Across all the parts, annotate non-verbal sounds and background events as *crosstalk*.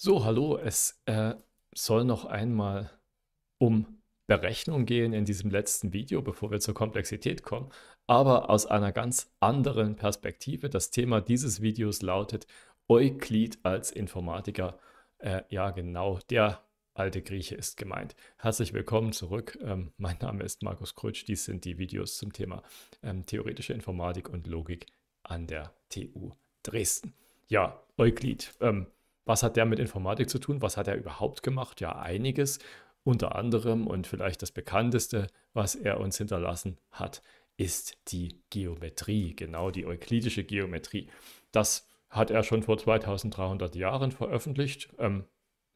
So, hallo, es äh, soll noch einmal um Berechnung gehen in diesem letzten Video, bevor wir zur Komplexität kommen, aber aus einer ganz anderen Perspektive. Das Thema dieses Videos lautet Euklid als Informatiker. Äh, ja, genau, der alte Grieche ist gemeint. Herzlich willkommen zurück. Ähm, mein Name ist Markus Krutsch. Dies sind die Videos zum Thema ähm, theoretische Informatik und Logik an der TU Dresden. Ja, Euklid. Ähm, was hat der mit Informatik zu tun? Was hat er überhaupt gemacht? Ja, einiges. Unter anderem und vielleicht das bekannteste, was er uns hinterlassen hat, ist die Geometrie, genau die euklidische Geometrie. Das hat er schon vor 2300 Jahren veröffentlicht. Ähm,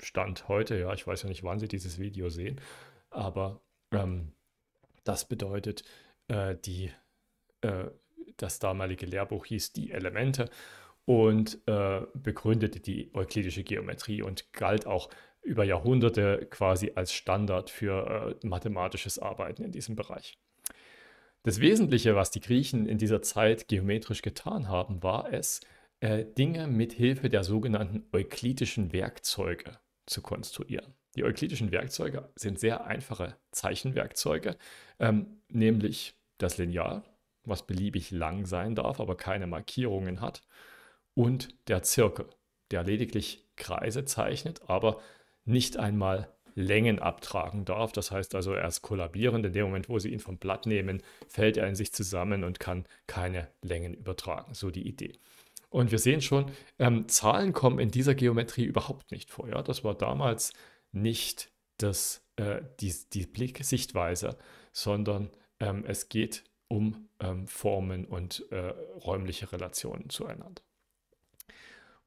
Stand heute, ja, ich weiß ja nicht, wann Sie dieses Video sehen, aber ähm, das bedeutet, äh, die, äh, das damalige Lehrbuch hieß Die Elemente und äh, begründete die euklidische Geometrie und galt auch über Jahrhunderte quasi als Standard für äh, mathematisches Arbeiten in diesem Bereich. Das Wesentliche, was die Griechen in dieser Zeit geometrisch getan haben, war es, äh, Dinge mit Hilfe der sogenannten euklidischen Werkzeuge zu konstruieren. Die euklidischen Werkzeuge sind sehr einfache Zeichenwerkzeuge, ähm, nämlich das Lineal, was beliebig lang sein darf, aber keine Markierungen hat, und der Zirkel, der lediglich Kreise zeichnet, aber nicht einmal Längen abtragen darf. Das heißt also, er ist kollabierend. In dem Moment, wo sie ihn vom Blatt nehmen, fällt er in sich zusammen und kann keine Längen übertragen. So die Idee. Und wir sehen schon, ähm, Zahlen kommen in dieser Geometrie überhaupt nicht vor. Ja? Das war damals nicht das, äh, die, die Blicksichtweise, sondern ähm, es geht um ähm, Formen und äh, räumliche Relationen zueinander.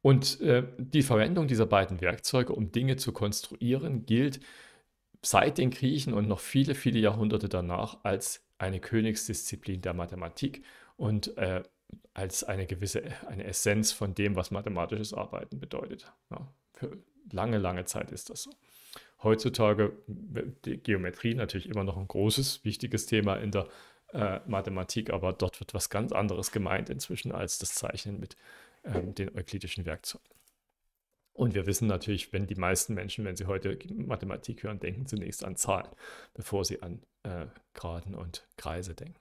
Und äh, die Verwendung dieser beiden Werkzeuge, um Dinge zu konstruieren, gilt seit den Griechen und noch viele, viele Jahrhunderte danach als eine Königsdisziplin der Mathematik und äh, als eine gewisse eine Essenz von dem, was mathematisches Arbeiten bedeutet. Ja, für lange, lange Zeit ist das so. Heutzutage die Geometrie natürlich immer noch ein großes, wichtiges Thema in der äh, Mathematik, aber dort wird was ganz anderes gemeint inzwischen als das Zeichnen mit ähm, den euklidischen Werkzeugen. Und wir wissen natürlich, wenn die meisten Menschen, wenn sie heute Mathematik hören, denken zunächst an Zahlen, bevor sie an äh, Graden und Kreise denken.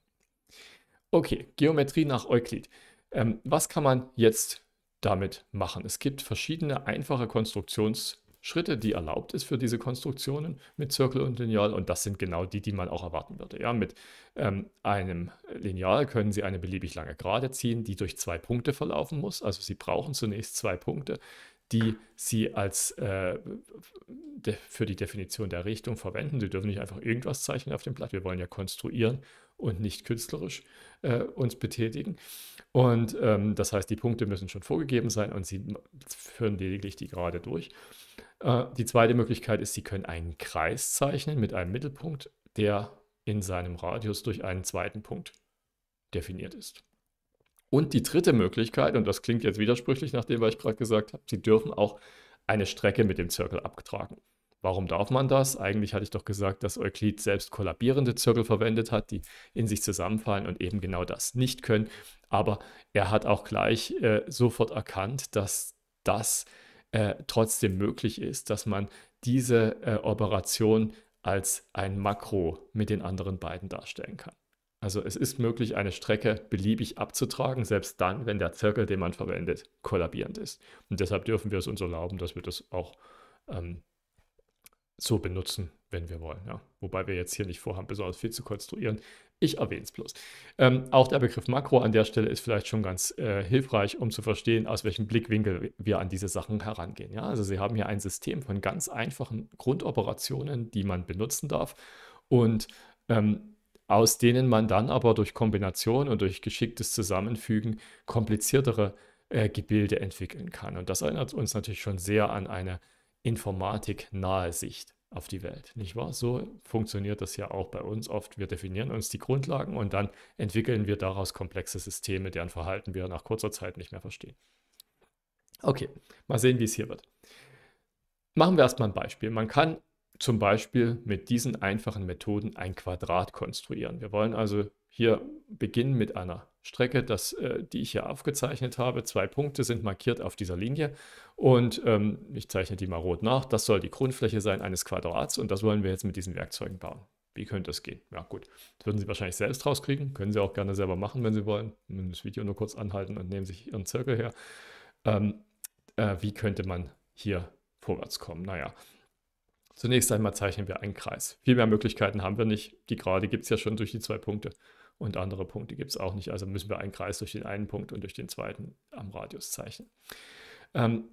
Okay, Geometrie nach Euklid. Ähm, was kann man jetzt damit machen? Es gibt verschiedene einfache Konstruktions- Schritte, die erlaubt ist für diese Konstruktionen mit Zirkel und Lineal. Und das sind genau die, die man auch erwarten würde. Ja, mit ähm, einem Lineal können Sie eine beliebig lange Gerade ziehen, die durch zwei Punkte verlaufen muss. Also Sie brauchen zunächst zwei Punkte, die Sie als äh, für die Definition der Richtung verwenden. Sie dürfen nicht einfach irgendwas zeichnen auf dem Blatt. Wir wollen ja konstruieren und nicht künstlerisch äh, uns betätigen. Und ähm, das heißt, die Punkte müssen schon vorgegeben sein und Sie führen lediglich die Gerade durch. Äh, die zweite Möglichkeit ist, Sie können einen Kreis zeichnen mit einem Mittelpunkt, der in seinem Radius durch einen zweiten Punkt definiert ist. Und die dritte Möglichkeit, und das klingt jetzt widersprüchlich nach dem, was ich gerade gesagt habe, Sie dürfen auch eine Strecke mit dem Zirkel abtragen. Warum darf man das? Eigentlich hatte ich doch gesagt, dass Euklid selbst kollabierende Zirkel verwendet hat, die in sich zusammenfallen und eben genau das nicht können. Aber er hat auch gleich äh, sofort erkannt, dass das äh, trotzdem möglich ist, dass man diese äh, Operation als ein Makro mit den anderen beiden darstellen kann. Also es ist möglich, eine Strecke beliebig abzutragen, selbst dann, wenn der Zirkel, den man verwendet, kollabierend ist. Und deshalb dürfen wir es uns erlauben, dass wir das auch ähm, so benutzen, wenn wir wollen. Ja. Wobei wir jetzt hier nicht vorhaben, besonders viel zu konstruieren. Ich erwähne es bloß. Ähm, auch der Begriff Makro an der Stelle ist vielleicht schon ganz äh, hilfreich, um zu verstehen, aus welchem Blickwinkel wir an diese Sachen herangehen. Ja? Also Sie haben hier ein System von ganz einfachen Grundoperationen, die man benutzen darf und ähm, aus denen man dann aber durch Kombination und durch geschicktes Zusammenfügen kompliziertere äh, Gebilde entwickeln kann. Und das erinnert uns natürlich schon sehr an eine Informatik-nahe Sicht auf die Welt, nicht wahr? So funktioniert das ja auch bei uns oft. Wir definieren uns die Grundlagen und dann entwickeln wir daraus komplexe Systeme, deren Verhalten wir nach kurzer Zeit nicht mehr verstehen. Okay, mal sehen, wie es hier wird. Machen wir erstmal ein Beispiel. Man kann zum Beispiel mit diesen einfachen Methoden ein Quadrat konstruieren. Wir wollen also hier beginnen mit einer Strecke, das, äh, die ich hier aufgezeichnet habe. Zwei Punkte sind markiert auf dieser Linie und ähm, ich zeichne die mal rot nach. Das soll die Grundfläche sein eines Quadrats und das wollen wir jetzt mit diesen Werkzeugen bauen. Wie könnte das gehen? Ja gut, das würden Sie wahrscheinlich selbst rauskriegen. Können Sie auch gerne selber machen, wenn Sie wollen. Das Video nur kurz anhalten und nehmen sich Ihren Zirkel her. Ähm, äh, wie könnte man hier vorwärts kommen? Naja, zunächst einmal zeichnen wir einen Kreis. Viel mehr Möglichkeiten haben wir nicht. Die Gerade gibt es ja schon durch die zwei Punkte und andere Punkte gibt es auch nicht. Also müssen wir einen Kreis durch den einen Punkt und durch den zweiten am Radius zeichnen. Ähm,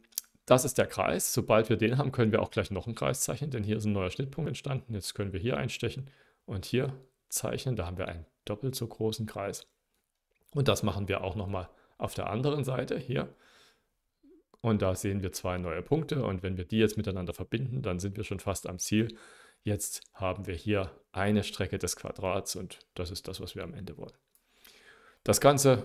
das ist der Kreis. Sobald wir den haben, können wir auch gleich noch einen Kreis zeichnen, denn hier ist ein neuer Schnittpunkt entstanden. Jetzt können wir hier einstechen und hier zeichnen. Da haben wir einen doppelt so großen Kreis. Und das machen wir auch nochmal auf der anderen Seite hier. Und da sehen wir zwei neue Punkte. Und wenn wir die jetzt miteinander verbinden, dann sind wir schon fast am Ziel. Jetzt haben wir hier eine Strecke des Quadrats und das ist das, was wir am Ende wollen. Das Ganze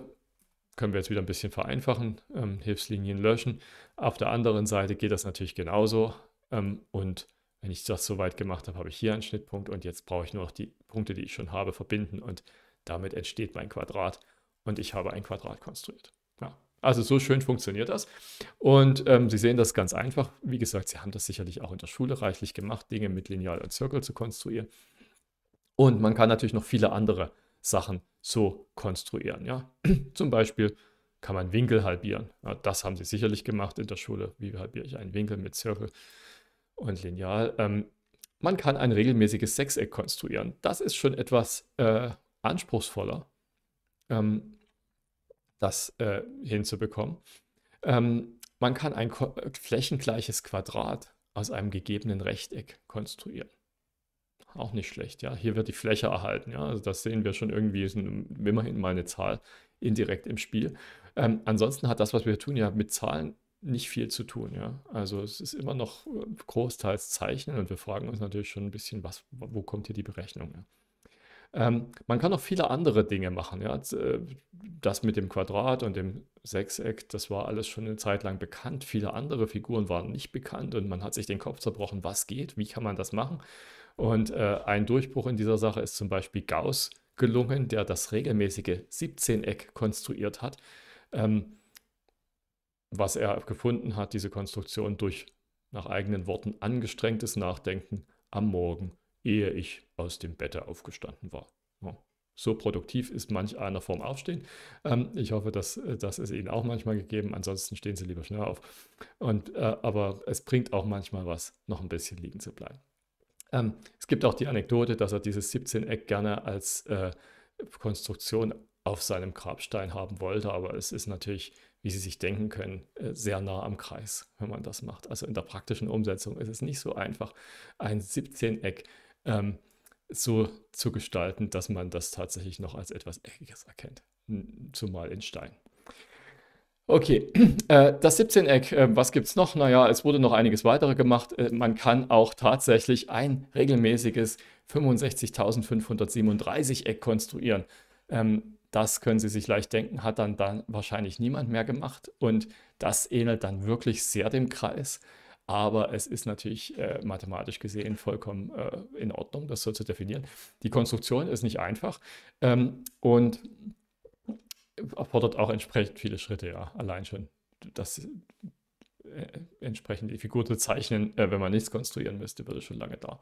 können wir jetzt wieder ein bisschen vereinfachen, ähm, Hilfslinien löschen. Auf der anderen Seite geht das natürlich genauso. Ähm, und wenn ich das soweit gemacht habe, habe ich hier einen Schnittpunkt und jetzt brauche ich nur noch die Punkte, die ich schon habe, verbinden und damit entsteht mein Quadrat und ich habe ein Quadrat konstruiert. Ja. Also so schön funktioniert das. Und ähm, Sie sehen das ganz einfach. Wie gesagt, Sie haben das sicherlich auch in der Schule reichlich gemacht, Dinge mit Lineal und Zirkel zu konstruieren. Und man kann natürlich noch viele andere Sachen so konstruieren. Ja? *clears throat* Zum Beispiel kann man Winkel halbieren. Ja, das haben Sie sicherlich gemacht in der Schule. Wie halbiere ich einen Winkel mit Zirkel und Lineal? Ähm, man kann ein regelmäßiges Sechseck konstruieren. Das ist schon etwas äh, anspruchsvoller. Ähm, das äh, hinzubekommen. Ähm, man kann ein äh, flächengleiches Quadrat aus einem gegebenen Rechteck konstruieren. Auch nicht schlecht, ja. Hier wird die Fläche erhalten, ja. Also das sehen wir schon irgendwie, ist ein, immerhin mal eine Zahl indirekt im Spiel. Ähm, ansonsten hat das, was wir tun, ja mit Zahlen nicht viel zu tun, ja. Also es ist immer noch äh, großteils Zeichnen und wir fragen uns natürlich schon ein bisschen, was, wo kommt hier die Berechnung, ja. Ähm, man kann auch viele andere Dinge machen. Ja? Äh, das mit dem Quadrat und dem Sechseck, das war alles schon eine Zeit lang bekannt. Viele andere Figuren waren nicht bekannt und man hat sich den Kopf zerbrochen, was geht, wie kann man das machen. Und äh, ein Durchbruch in dieser Sache ist zum Beispiel Gauss gelungen, der das regelmäßige 17-Eck konstruiert hat. Ähm, was er gefunden hat, diese Konstruktion durch nach eigenen Worten angestrengtes Nachdenken am Morgen ehe ich aus dem Bett aufgestanden war. So produktiv ist manch einer vorm Aufstehen. Ähm, ich hoffe, dass äh, das ist Ihnen auch manchmal gegeben. Ansonsten stehen Sie lieber schnell auf. Und, äh, aber es bringt auch manchmal was, noch ein bisschen liegen zu bleiben. Ähm, es gibt auch die Anekdote, dass er dieses 17-Eck gerne als äh, Konstruktion auf seinem Grabstein haben wollte, aber es ist natürlich, wie Sie sich denken können, äh, sehr nah am Kreis, wenn man das macht. Also in der praktischen Umsetzung ist es nicht so einfach, ein 17-Eck zu ähm, so zu gestalten, dass man das tatsächlich noch als etwas Eckiges erkennt. Zumal in Stein. Okay, *clears throat* äh, das 17-Eck, äh, was gibt es noch? Naja, es wurde noch einiges weitere gemacht. Äh, man kann auch tatsächlich ein regelmäßiges 65.537-Eck konstruieren. Ähm, das können Sie sich leicht denken, hat dann, dann wahrscheinlich niemand mehr gemacht. Und das ähnelt dann wirklich sehr dem Kreis aber es ist natürlich äh, mathematisch gesehen vollkommen äh, in Ordnung, das so zu definieren. Die Konstruktion ist nicht einfach ähm, und erfordert auch entsprechend viele Schritte, ja, allein schon. Das äh, entsprechend die Figur zu zeichnen, äh, wenn man nichts konstruieren müsste, würde schon lange da.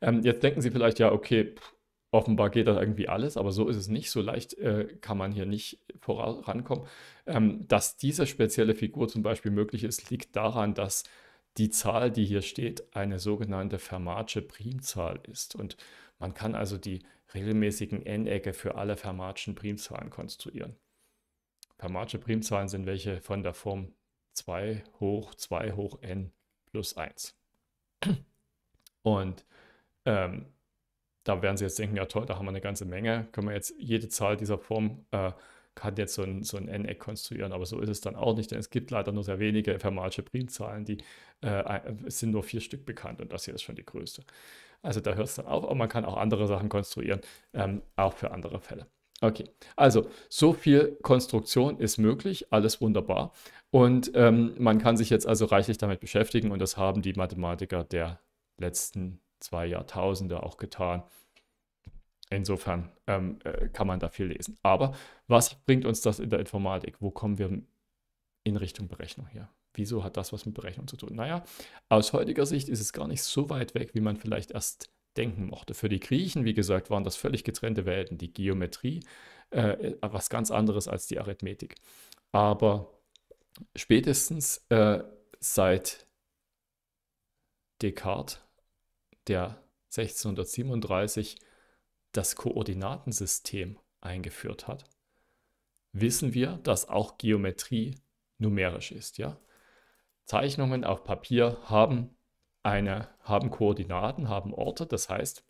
Ähm, jetzt denken Sie vielleicht, ja, okay, pff, offenbar geht das irgendwie alles, aber so ist es nicht. So leicht äh, kann man hier nicht vorankommen. Ähm, dass diese spezielle Figur zum Beispiel möglich ist, liegt daran, dass die Zahl, die hier steht, eine sogenannte Fermatsche Primzahl ist. Und man kann also die regelmäßigen N-Ecke für alle Fermatschen Primzahlen konstruieren. Fermatsche Primzahlen sind welche von der Form 2 hoch 2 hoch n plus 1. Und ähm, da werden Sie jetzt denken, ja toll, da haben wir eine ganze Menge, können wir jetzt jede Zahl dieser Form äh, kann jetzt so ein, so ein N-Eck konstruieren, aber so ist es dann auch nicht, denn es gibt leider nur sehr wenige fermatische Primzahlen, die äh, sind nur vier Stück bekannt und das hier ist schon die größte. Also da hört es dann auf, aber man kann auch andere Sachen konstruieren, ähm, auch für andere Fälle. Okay, also so viel Konstruktion ist möglich, alles wunderbar. Und ähm, man kann sich jetzt also reichlich damit beschäftigen und das haben die Mathematiker der letzten zwei Jahrtausende auch getan. Insofern ähm, äh, kann man da viel lesen. Aber was bringt uns das in der Informatik? Wo kommen wir in Richtung Berechnung her? Wieso hat das was mit Berechnung zu tun? Naja, aus heutiger Sicht ist es gar nicht so weit weg, wie man vielleicht erst denken mochte. Für die Griechen, wie gesagt, waren das völlig getrennte Welten. Die Geometrie, äh, was ganz anderes als die Arithmetik. Aber spätestens äh, seit Descartes, der 1637 das Koordinatensystem eingeführt hat, wissen wir, dass auch Geometrie numerisch ist. Ja? Zeichnungen auf Papier haben, eine, haben Koordinaten, haben Orte. Das heißt,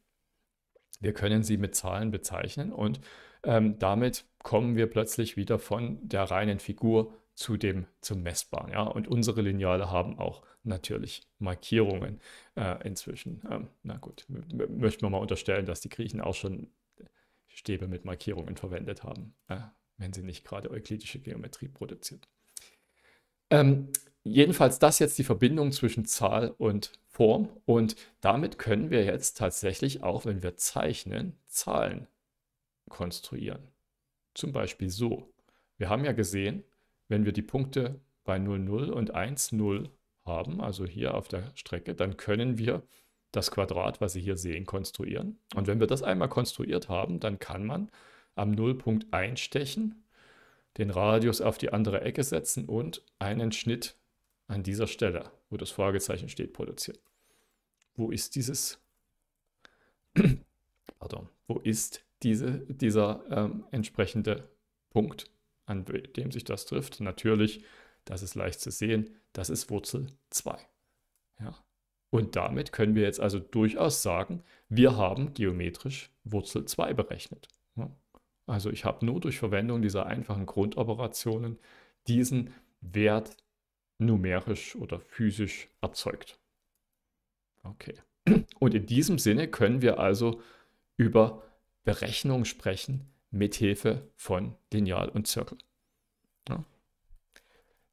wir können sie mit Zahlen bezeichnen und ähm, damit kommen wir plötzlich wieder von der reinen Figur zu dem, zum Messbaren. Ja? Und unsere Lineale haben auch natürlich Markierungen äh, inzwischen. Ähm, na gut, möchten wir mal unterstellen, dass die Griechen auch schon Stäbe mit Markierungen verwendet haben, äh, wenn sie nicht gerade euklidische Geometrie produziert. Ähm, jedenfalls das jetzt die Verbindung zwischen Zahl und Form. Und damit können wir jetzt tatsächlich auch, wenn wir zeichnen, Zahlen konstruieren. Zum Beispiel so. Wir haben ja gesehen, wenn wir die Punkte bei 0, 0 und 1, 0 haben, also hier auf der Strecke, dann können wir das Quadrat, was Sie hier sehen, konstruieren. Und wenn wir das einmal konstruiert haben, dann kann man am Nullpunkt einstechen, den Radius auf die andere Ecke setzen und einen Schnitt an dieser Stelle, wo das Fragezeichen steht, produzieren. Wo ist dieses, *clears throat* pardon, wo ist diese, dieser ähm, entsprechende Punkt? an dem sich das trifft. Natürlich, das ist leicht zu sehen, das ist Wurzel 2. Ja. Und damit können wir jetzt also durchaus sagen, wir haben geometrisch Wurzel 2 berechnet. Ja. Also ich habe nur durch Verwendung dieser einfachen Grundoperationen diesen Wert numerisch oder physisch erzeugt. Okay. Und in diesem Sinne können wir also über Berechnung sprechen, mithilfe von Lineal und Zirkel. Ja.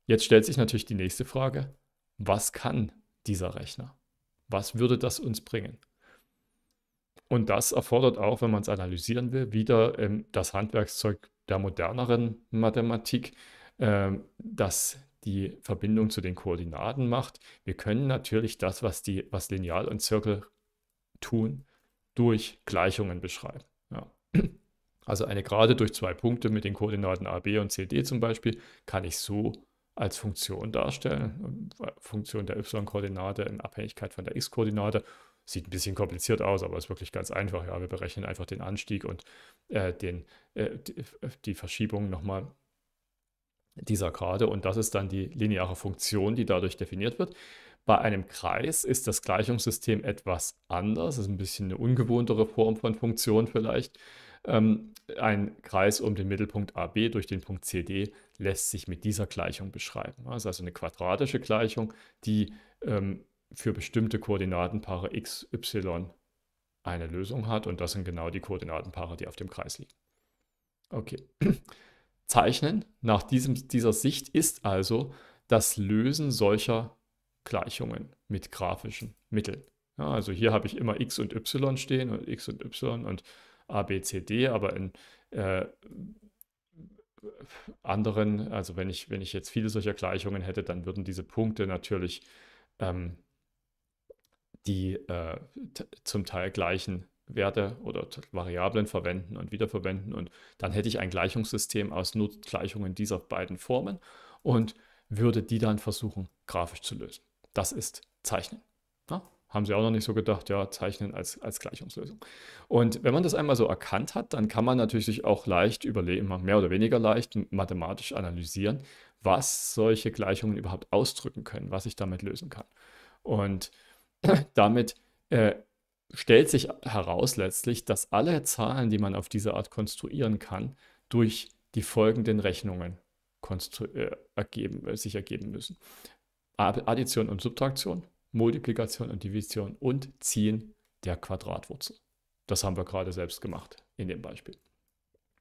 Jetzt stellt sich natürlich die nächste Frage, was kann dieser Rechner? Was würde das uns bringen? Und das erfordert auch, wenn man es analysieren will, wieder ähm, das Handwerkszeug der moderneren Mathematik, äh, das die Verbindung zu den Koordinaten macht. Wir können natürlich das, was, die, was Lineal und Zirkel tun, durch Gleichungen beschreiben. Also eine Gerade durch zwei Punkte mit den Koordinaten a, b und c, d zum Beispiel kann ich so als Funktion darstellen. Funktion der y-Koordinate in Abhängigkeit von der x-Koordinate. Sieht ein bisschen kompliziert aus, aber ist wirklich ganz einfach. Ja, wir berechnen einfach den Anstieg und äh, den, äh, die, Verschiebung nochmal dieser Gerade und das ist dann die lineare Funktion, die dadurch definiert wird. Bei einem Kreis ist das Gleichungssystem etwas anders, Das ist ein bisschen eine ungewohntere Form von Funktion vielleicht. Ähm, ein Kreis um den Mittelpunkt AB durch den Punkt CD lässt sich mit dieser Gleichung beschreiben. Das ist also eine quadratische Gleichung, die ähm, für bestimmte Koordinatenpaare x, y eine Lösung hat und das sind genau die Koordinatenpaare, die auf dem Kreis liegen. Okay. *clears throat* Zeichnen nach diesem, dieser Sicht ist also das Lösen solcher Gleichungen mit grafischen Mitteln. Ja, also hier habe ich immer x und y stehen und x und y und A, B, C, D, aber in äh, anderen, also wenn ich, wenn ich jetzt viele solcher Gleichungen hätte, dann würden diese Punkte natürlich ähm, die äh, zum Teil gleichen Werte oder Variablen verwenden und wiederverwenden und dann hätte ich ein Gleichungssystem aus nur Gleichungen dieser beiden Formen und würde die dann versuchen grafisch zu lösen. Das ist Zeichnen. Ja? Ne? haben sie auch noch nicht so gedacht, ja, zeichnen als, als Gleichungslösung. Und wenn man das einmal so erkannt hat, dann kann man natürlich sich auch leicht überlegen, mehr oder weniger leicht mathematisch analysieren, was solche Gleichungen überhaupt ausdrücken können, was ich damit lösen kann. Und *clears throat* damit äh, stellt sich heraus letztlich, dass alle Zahlen, die man auf diese Art konstruieren kann, durch die folgenden Rechnungen äh, ergeben, äh, sich ergeben müssen. Addition und Subtraktion, Multiplikation und Division und Ziehen der Quadratwurzel. Das haben wir gerade selbst gemacht in dem Beispiel.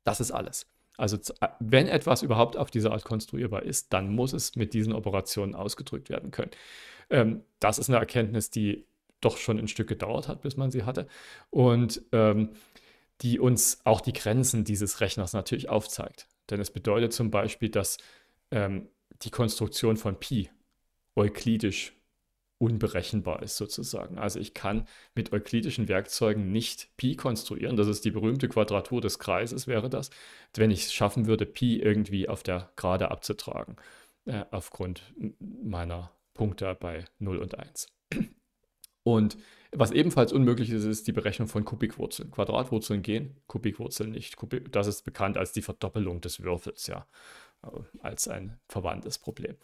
Das ist alles. Also äh, wenn etwas überhaupt auf diese Art konstruierbar ist, dann muss es mit diesen Operationen ausgedrückt werden können. Ähm, das ist eine Erkenntnis, die doch schon ein Stück gedauert hat, bis man sie hatte. Und ähm, die uns auch die Grenzen dieses Rechners natürlich aufzeigt. Denn es bedeutet zum Beispiel, dass ähm, die Konstruktion von Pi euklidisch unberechenbar ist sozusagen. Also ich kann mit euklidischen Werkzeugen nicht Pi konstruieren. Das ist die berühmte Quadratur des Kreises, wäre das, wenn ich es schaffen würde, Pi irgendwie auf der Gerade abzutragen, äh, aufgrund meiner Punkte bei 0 und 1. Und was ebenfalls unmöglich ist, ist die Berechnung von Kubikwurzeln. Quadratwurzeln gehen, Kubikwurzeln nicht. Kubik, das ist bekannt als die Verdoppelung des Würfels, ja, äh, als ein verwandtes Problem.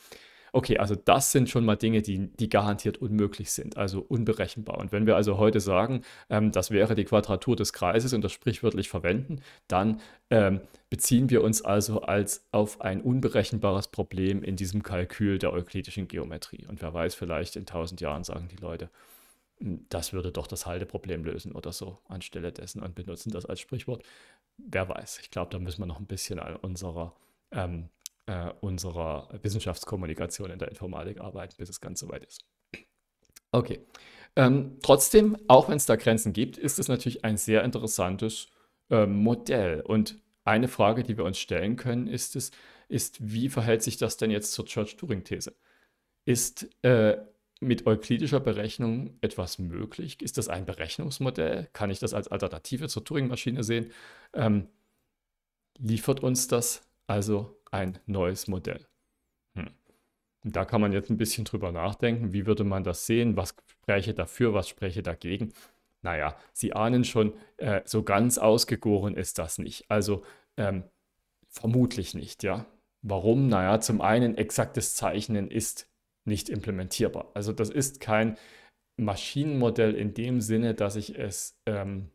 Okay, also das sind schon mal Dinge, die, die garantiert unmöglich sind, also unberechenbar. Und wenn wir also heute sagen, ähm, das wäre die Quadratur des Kreises und das sprichwörtlich verwenden, dann ähm, beziehen wir uns also als auf ein unberechenbares Problem in diesem Kalkül der euklidischen Geometrie. Und wer weiß, vielleicht in tausend Jahren sagen die Leute, hm, das würde doch das Halteproblem lösen oder so anstelle dessen und benutzen das als Sprichwort. Wer weiß, ich glaube, da müssen wir noch ein bisschen an unserer ähm, äh, unserer Wissenschaftskommunikation in der Informatik arbeiten, bis es ganz soweit ist. Okay. Ähm, trotzdem, auch wenn es da Grenzen gibt, ist es natürlich ein sehr interessantes äh, Modell. Und eine Frage, die wir uns stellen können, ist es, ist, wie verhält sich das denn jetzt zur Church-Turing-These? Ist äh, mit euklidischer Berechnung etwas möglich? Ist das ein Berechnungsmodell? Kann ich das als Alternative zur Turing-Maschine sehen? Ähm, liefert uns das also ein neues Modell. Hm. Da kann man jetzt ein bisschen drüber nachdenken, wie würde man das sehen, was spreche dafür, was spreche dagegen. Naja, Sie ahnen schon, äh, so ganz ausgegoren ist das nicht. Also ähm, vermutlich nicht, ja. Warum? Naja, zum einen exaktes Zeichnen ist nicht implementierbar. Also das ist kein Maschinenmodell in dem Sinne, dass ich es ähm,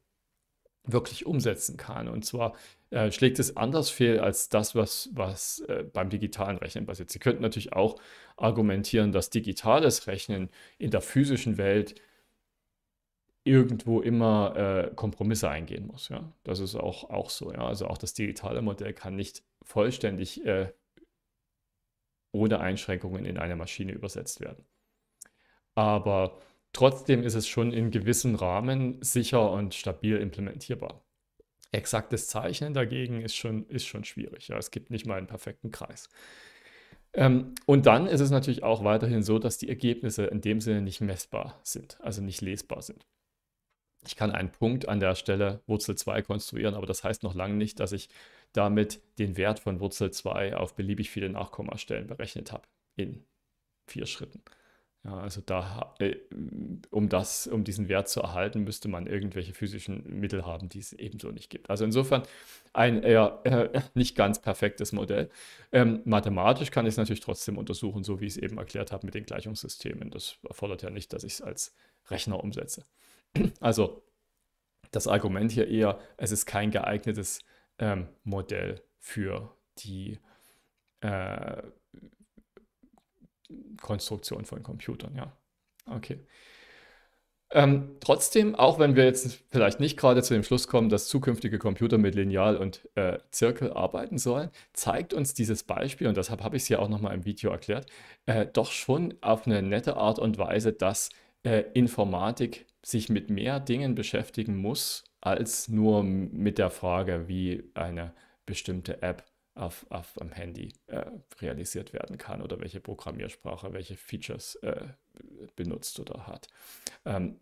wirklich umsetzen kann. Und zwar äh, schlägt es anders fehl als das, was, was äh, beim digitalen Rechnen passiert. Sie könnten natürlich auch argumentieren, dass digitales Rechnen in der physischen Welt irgendwo immer äh, Kompromisse eingehen muss. Ja? Das ist auch, auch so. Ja? Also auch das digitale Modell kann nicht vollständig äh, ohne Einschränkungen in eine Maschine übersetzt werden. Aber Trotzdem ist es schon in gewissen Rahmen sicher und stabil implementierbar. Exaktes Zeichnen dagegen ist schon, ist schon schwierig. Ja. Es gibt nicht mal einen perfekten Kreis. Ähm, und dann ist es natürlich auch weiterhin so, dass die Ergebnisse in dem Sinne nicht messbar sind, also nicht lesbar sind. Ich kann einen Punkt an der Stelle Wurzel 2 konstruieren, aber das heißt noch lange nicht, dass ich damit den Wert von Wurzel 2 auf beliebig viele Nachkommastellen berechnet habe in vier Schritten. Ja, also da, äh, um das, um diesen Wert zu erhalten, müsste man irgendwelche physischen Mittel haben, die es ebenso nicht gibt. Also insofern ein eher äh, nicht ganz perfektes Modell. Ähm, mathematisch kann ich es natürlich trotzdem untersuchen, so wie ich es eben erklärt habe mit den Gleichungssystemen. Das erfordert ja nicht, dass ich es als Rechner umsetze. Also das Argument hier eher, es ist kein geeignetes ähm, Modell für die äh, Konstruktion von Computern, ja. Okay. Ähm, trotzdem, auch wenn wir jetzt vielleicht nicht gerade zu dem Schluss kommen, dass zukünftige Computer mit Lineal und äh, Zirkel arbeiten sollen, zeigt uns dieses Beispiel, und deshalb habe ich es ja auch nochmal im Video erklärt, äh, doch schon auf eine nette Art und Weise, dass äh, Informatik sich mit mehr Dingen beschäftigen muss, als nur mit der Frage, wie eine bestimmte App auf, auf am Handy äh, realisiert werden kann oder welche Programmiersprache, welche Features äh, benutzt oder hat. Ähm,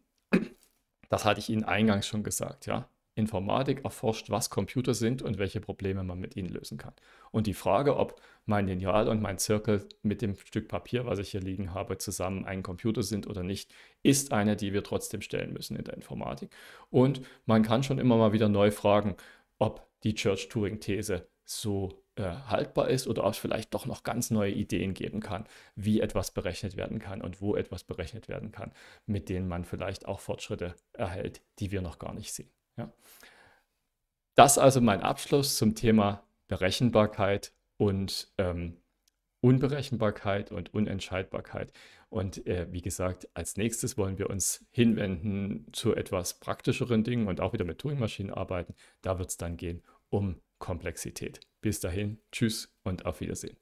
das hatte ich Ihnen eingangs schon gesagt, ja. Informatik erforscht, was Computer sind und welche Probleme man mit ihnen lösen kann. Und die Frage, ob mein Lineal und mein Zirkel mit dem Stück Papier, was ich hier liegen habe, zusammen ein Computer sind oder nicht, ist eine, die wir trotzdem stellen müssen in der Informatik. Und man kann schon immer mal wieder neu fragen, ob die Church-Turing-These so äh, haltbar ist oder auch vielleicht doch noch ganz neue Ideen geben kann, wie etwas berechnet werden kann und wo etwas berechnet werden kann, mit denen man vielleicht auch Fortschritte erhält, die wir noch gar nicht sehen. Ja? Das also mein Abschluss zum Thema Berechenbarkeit und ähm, Unberechenbarkeit und Unentscheidbarkeit. Und äh, wie gesagt, als nächstes wollen wir uns hinwenden zu etwas praktischeren Dingen und auch wieder mit Turing-Maschinen arbeiten. Da wird es dann gehen um Komplexität. Bis dahin, tschüss und auf Wiedersehen.